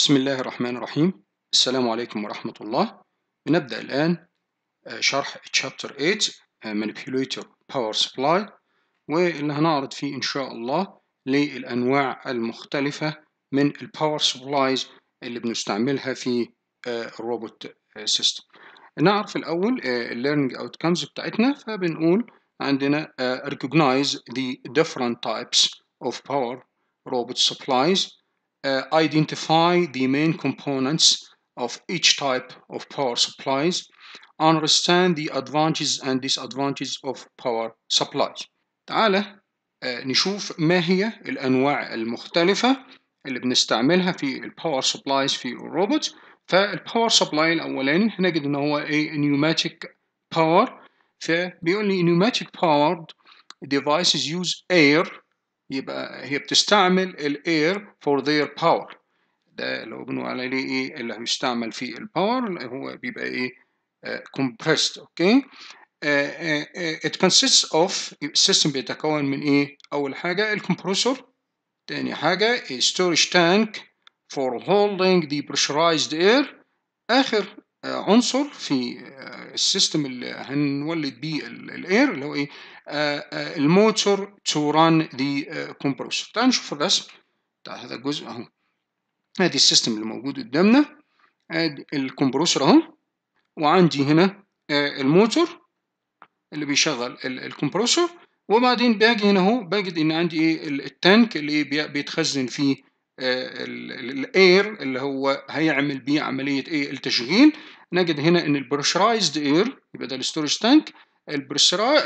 بسم الله الرحمن الرحيم السلام عليكم ورحمة الله بنبدأ الآن آه، شرح Chapter 8 آه، Manipulator Power Supply واللي هنعرض فيه إن شاء الله للأنواع المختلفة من Power Supplies اللي بنستعملها في الروبوت آه، سيستم نعرف الأول Learning Outcomes بتاعتنا فبنقول عندنا Recognize the different types of power robot supplies Uh, identify the main components of each type of power supplies, understand the advantages and disadvantages of power supplies. تعالى uh, نشوف ما هي الأنواع المختلفة اللي بنستعملها في الباور سبلايز في الروبوت. فالباور سبلاي الأولين نجد إن هو a pneumatic power. فبيقول لي pneumatic powered devices use air يبقى هي بتستعمل الاير فور ذير باور ده لو بنقول عليه إيه،, ايه اللي هيستعمل في الباور هو بيبقى ايه كومبريست اوكي ات consists اوف السيستم بيتكون من ايه اول حاجه compressor. تاني حاجه storage tank for holding the pressurized air اخر آه، عنصر في آه، السيستم اللي هنولد بيه الاير اللي هو ايه آه، الموتور تو ران ذا كومبرسور تعال نشوف الرسم بتاع هذا الجزء اهو ادي السيستم اللي موجود قدامنا ادي الكمبرسور اهو وعندي هنا الموتور اللي بيشغل الكمبروسر وبعدين باجي هنا اهو بجد ان عندي ايه التانك اللي بيتخزن فيه آه، الاير اللي هو هيعمل بيه عمليه ايه التشغيل نجد هنا ان البريشرايزد اير يبقى ده الستورج تانك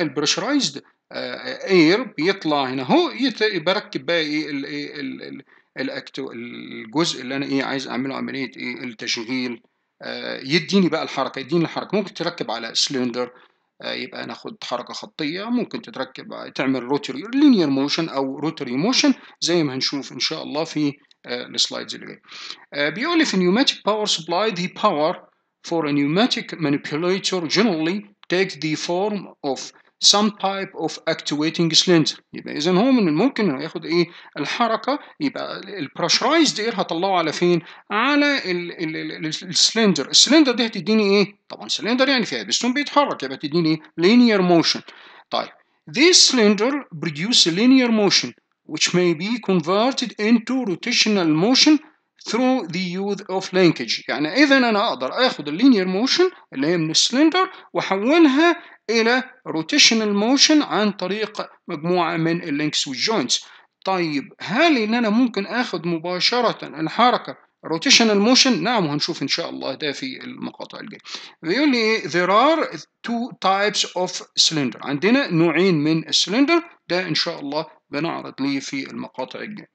البريشرايزد اير بيطلع هنا اهو بركب بقى ايه, إيه؟ الاكتو الجزء اللي انا ايه عايز اعمله عمليه ايه التشغيل آه، يديني بقى الحركه يديني الحركه ممكن تركب على سلندر آه، يبقى ناخد حركة خطية ممكن تتركب آه، تعمل روتري لينير موشن أو روتري موشن زي ما هنشوف إن شاء الله في آه، السلايدز اللي جاية بيقول لي في pneumatic power supply the power for a pneumatic manipulator generally ذا the form of some type of actuating cylinder يبقى اذا هو من الممكن انه ياخد ايه الحركه يبقى البرشرايزد اير هطلعه على فين على السلندر السلندر دي هتديني ايه طبعا سلندر يعني فيها بستون بيتحرك يبقى تديني ايه linear motion طيب this cylinder produce linear motion which may be converted into rotational motion through the use of linkage يعني اذا انا اقدر اخد اللينير موشن اللي هي من السلندر واحولها الى روتيشنال موشن عن طريق مجموعه من اللينكس والجوينتس طيب هل ان انا ممكن اخد مباشره الحركه روتيشنال موشن نعم وهنشوف ان شاء الله ده في المقاطع الجايه بيقول لي ايه there are two types of cylinder عندنا نوعين من السلندر ده ان شاء الله بنعرض ليه في المقاطع الجايه